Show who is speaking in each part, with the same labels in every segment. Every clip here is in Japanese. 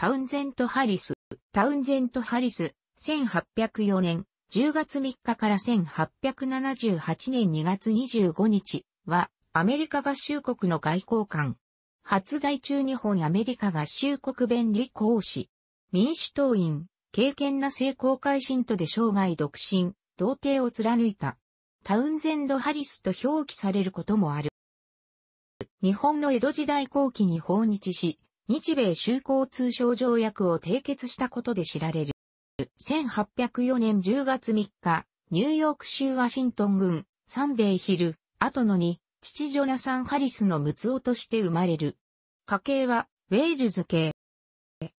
Speaker 1: タウンゼント・ハリス。タウンゼント・ハリス、1804年10月3日から1878年2月25日は、アメリカ合衆国の外交官。初代中日本アメリカ合衆国弁理講師。民主党員、敬虔な成功会信徒で生涯独身、童貞を貫いた。タウンゼンド・ハリスと表記されることもある。日本の江戸時代後期に訪日し、日米修好通商条約を締結したことで知られる。1804年10月3日、ニューヨーク州ワシントン郡、サンデーヒル、後のに、父ジョナサン・ハリスの六男として生まれる。家系は、ウェールズ系。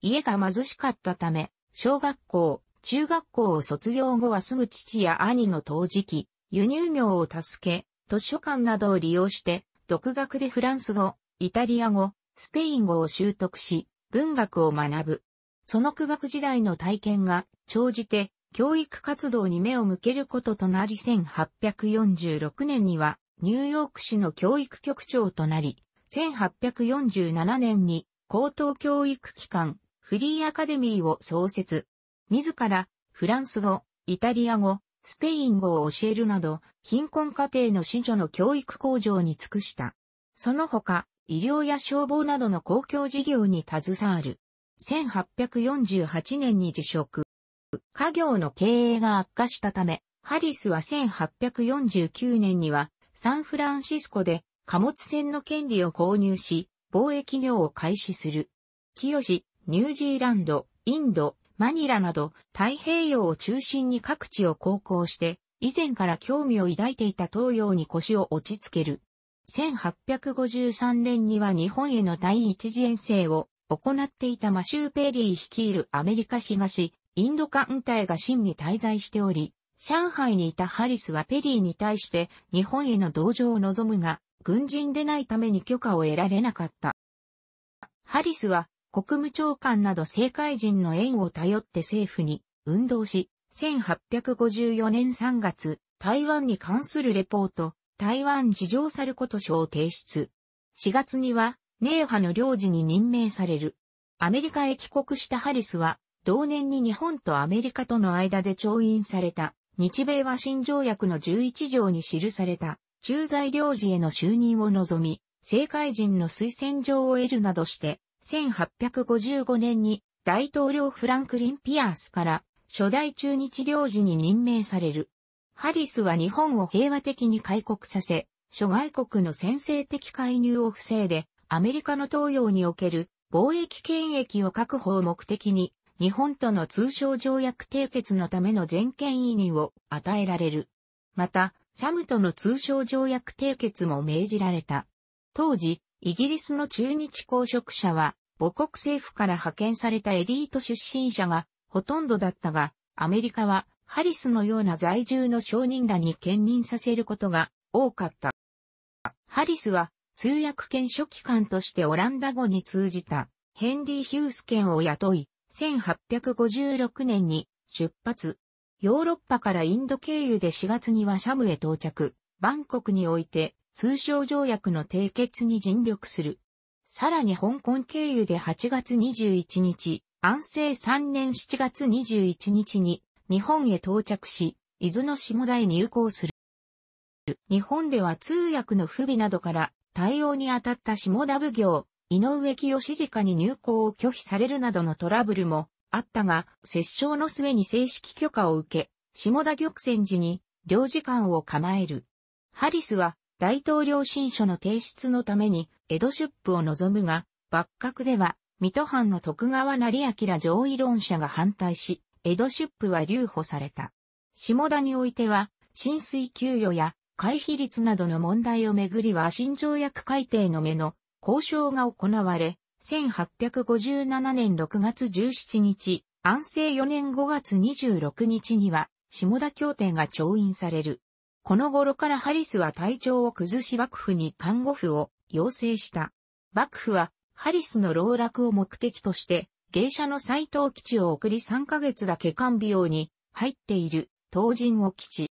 Speaker 1: 家が貧しかったため、小学校、中学校を卒業後はすぐ父や兄の陶磁器、輸入業を助け、図書館などを利用して、独学でフランス語、イタリア語、スペイン語を習得し、文学を学ぶ。その苦学時代の体験が、長じて、教育活動に目を向けることとなり1846年には、ニューヨーク市の教育局長となり、1847年に高等教育機関、フリーアカデミーを創設。自ら、フランス語、イタリア語、スペイン語を教えるなど、貧困家庭の子女の教育向上に尽くした。その他、医療や消防などの公共事業に携わる。1848年に辞職。家業の経営が悪化したため、ハリスは1849年にはサンフランシスコで貨物船の権利を購入し、貿易業を開始する。清し、ニュージーランド、インド、マニラなど太平洋を中心に各地を航行して、以前から興味を抱いていた東洋に腰を落ち着ける。1853年には日本への第一次遠征を行っていたマシュー・ペリー率いるアメリカ東、インド艦隊が真に滞在しており、上海にいたハリスはペリーに対して日本への同情を望むが、軍人でないために許可を得られなかった。ハリスは国務長官など政界人の縁を頼って政府に運動し、1854年3月、台湾に関するレポート、台湾事情猿こと書を提出。4月には、ネーハの領事に任命される。アメリカへ帰国したハリスは、同年に日本とアメリカとの間で調印された、日米和親条約の11条に記された、駐在領事への就任を望み、政界人の推薦状を得るなどして、1855年に大統領フランクリン・ピアースから初代中日領事に任命される。ハリスは日本を平和的に開国させ、諸外国の先制的介入を防いで、アメリカの東洋における貿易権益を確保を目的に、日本との通商条約締結のための全権委任を与えられる。また、シャムとの通商条約締結も命じられた。当時、イギリスの中日公職者は、母国政府から派遣されたエリート出身者がほとんどだったが、アメリカはハリスのような在住の商人らに兼任させることが多かった。ハリスは通訳兼書記官としてオランダ語に通じたヘンリー・ヒュースケンを雇い、1856年に出発。ヨーロッパからインド経由で4月にはシャムへ到着。バンコクにおいて通商条約の締結に尽力する。さらに香港経由で8月21日、安政3年7月21日に日本へ到着し、伊豆の下田へ入港する。日本では通訳の不備などから対応に当たった下田奉行、井上清次家に入港を拒否されるなどのトラブルもあったが、折衝の末に正式許可を受け、下田玉泉寺に領事館を構える。ハリスは大統領新書の提出のために江戸出府を望むが、幕閣では水戸藩の徳川成明上位論者が反対し、エドシップは留保された。下田においては、浸水給与や回避率などの問題をめぐりは新条約改定の目の交渉が行われ、1857年6月17日、安政4年5月26日には、下田協定が調印される。この頃からハリスは体調を崩し幕府に看護婦を要請した。幕府は、ハリスの老落を目的として、芸者の斎藤基地を送り3ヶ月だけ看病に入っている東人を基地。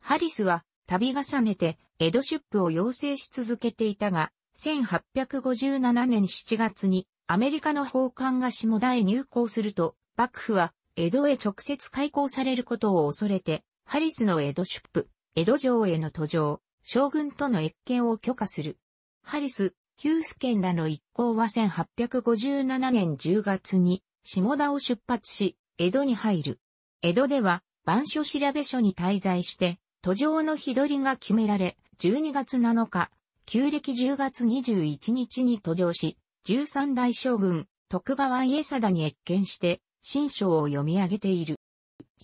Speaker 1: ハリスは度重ねて江戸出府を要請し続けていたが、1857年7月にアメリカの奉還が下田へ入港すると、幕府は江戸へ直接開港されることを恐れて、ハリスの江戸出府、江戸城への途上、将軍との越見を許可する。ハリス、旧助県らの一行は1857年10月に下田を出発し、江戸に入る。江戸では、番所調べ所に滞在して、途上の日取りが決められ、12月7日、旧暦10月21日に途上し、13代将軍、徳川家定に越見して、新章を読み上げている。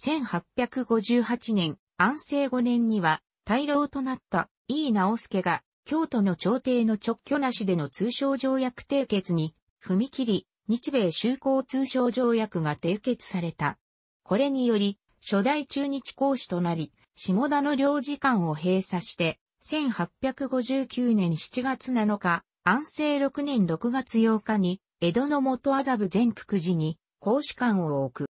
Speaker 1: 1858年、安政5年には、大老となった、井伊直助が、京都の朝廷の直居なしでの通商条約締結に踏み切り、日米修好通商条約が締結された。これにより、初代中日公使となり、下田の領事館を閉鎖して、1859年7月7日、安政6年6月8日に、江戸の元麻布全福寺に、公使館を置く。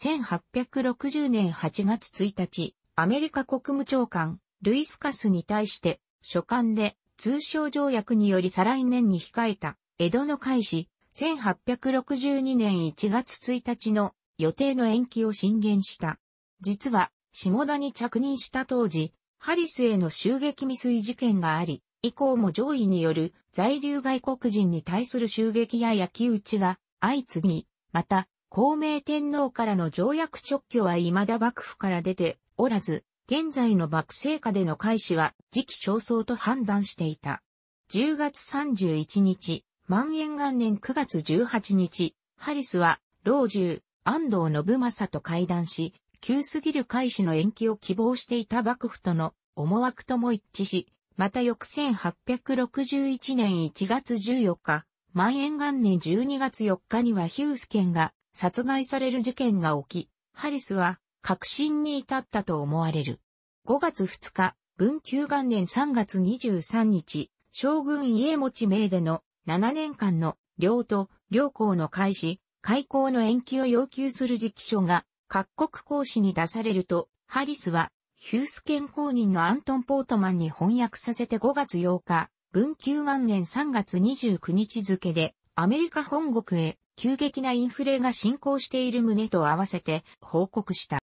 Speaker 1: 1860年8月1日、アメリカ国務長官、ルイス・カスに対して、書簡で通商条約により再来年に控えた江戸の開始、1862年1月1日の予定の延期を進言した。実は、下田に着任した当時、ハリスへの襲撃未遂事件があり、以降も上位による在留外国人に対する襲撃や焼き討ちが相次ぎ、また、孔明天皇からの条約直挙は未だ幕府から出ておらず、現在の幕政下での開始は時期尚早と判断していた。10月31日、万延元年9月18日、ハリスは、老中、安藤信正と会談し、急すぎる開始の延期を希望していた幕府との思惑とも一致し、また翌1861年1月14日、万延元年12月4日にはヒュースケンが殺害される事件が起き、ハリスは革新に至ったと思われる。5月2日、文久元年3月23日、将軍家持名での7年間の領と領校の開始、開校の延期を要求する直書が各国公使に出されると、ハリスはヒュース県公認のアントン・ポートマンに翻訳させて5月8日、文久元年3月29日付でアメリカ本国へ急激なインフレが進行している旨と合わせて報告した。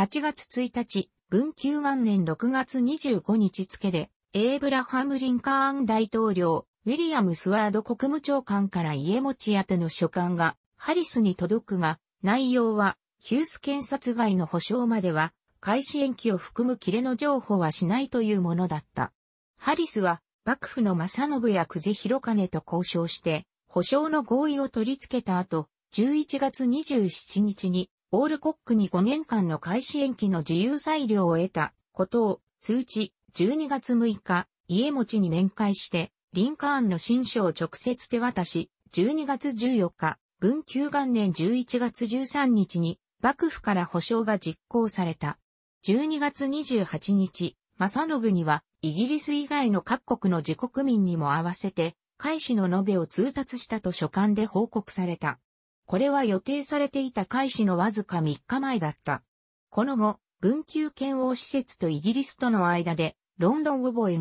Speaker 1: 8月1日、文久元年6月25日付で、エイブラハム・リンカーン大統領、ウィリアム・スワード国務長官から家持ち宛ての書簡が、ハリスに届くが、内容は、ヒュース検察外の保証までは、開始延期を含む切れの情報はしないというものだった。ハリスは、幕府の正信や久世広金と交渉して、保証の合意を取り付けた後、11月27日にオールコックに5年間の開始延期の自由裁量を得たことを通知12月6日、家持ちに面会して、リンカーンの新書を直接手渡し、12月14日、文久元年11月13日に、幕府から保証が実行された。12月28日、正信には、イギリス以外の各国の自国民にも合わせて、開始の延べを通達したと書簡で報告された。これは予定されていた開始のわずか3日前だった。この後、文久圏王施設とイギリスとの間で、ロンドン覚書、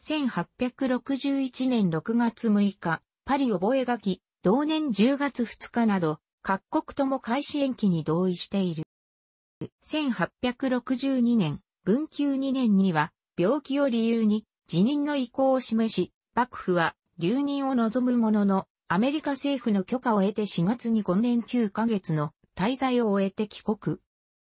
Speaker 1: 1861年6月6日、パリ覚書、同年10月2日など、各国とも開始延期に同意している。1862年、文久2年には、病気を理由に辞任の意向を示し、幕府は留任を望むものの、アメリカ政府の許可を得て4月に5年9ヶ月の滞在を終えて帰国。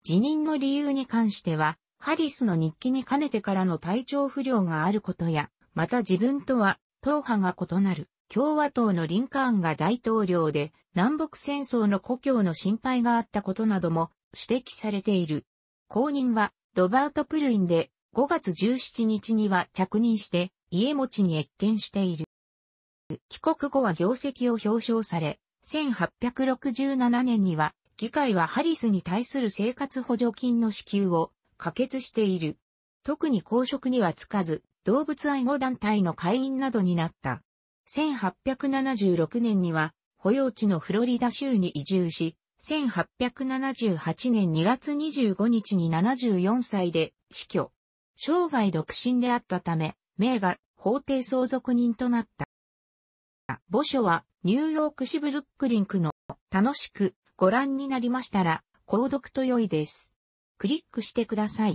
Speaker 1: 辞任の理由に関しては、ハリスの日記に兼ねてからの体調不良があることや、また自分とは党派が異なる共和党のリンカーンが大統領で南北戦争の故郷の心配があったことなども指摘されている。後任はロバート・プルインで5月17日には着任して家持ちに謁見している。帰国後は業績を表彰され、1867年には、議会はハリスに対する生活補助金の支給を可決している。特に公職にはつかず、動物愛護団体の会員などになった。1876年には、保養地のフロリダ州に移住し、1878年2月25日に74歳で死去。生涯独身であったため、名が法廷相続人となった。墓所はニューヨーク市ブルックリンクの楽しくご覧になりましたら購読と良いです。クリックしてください。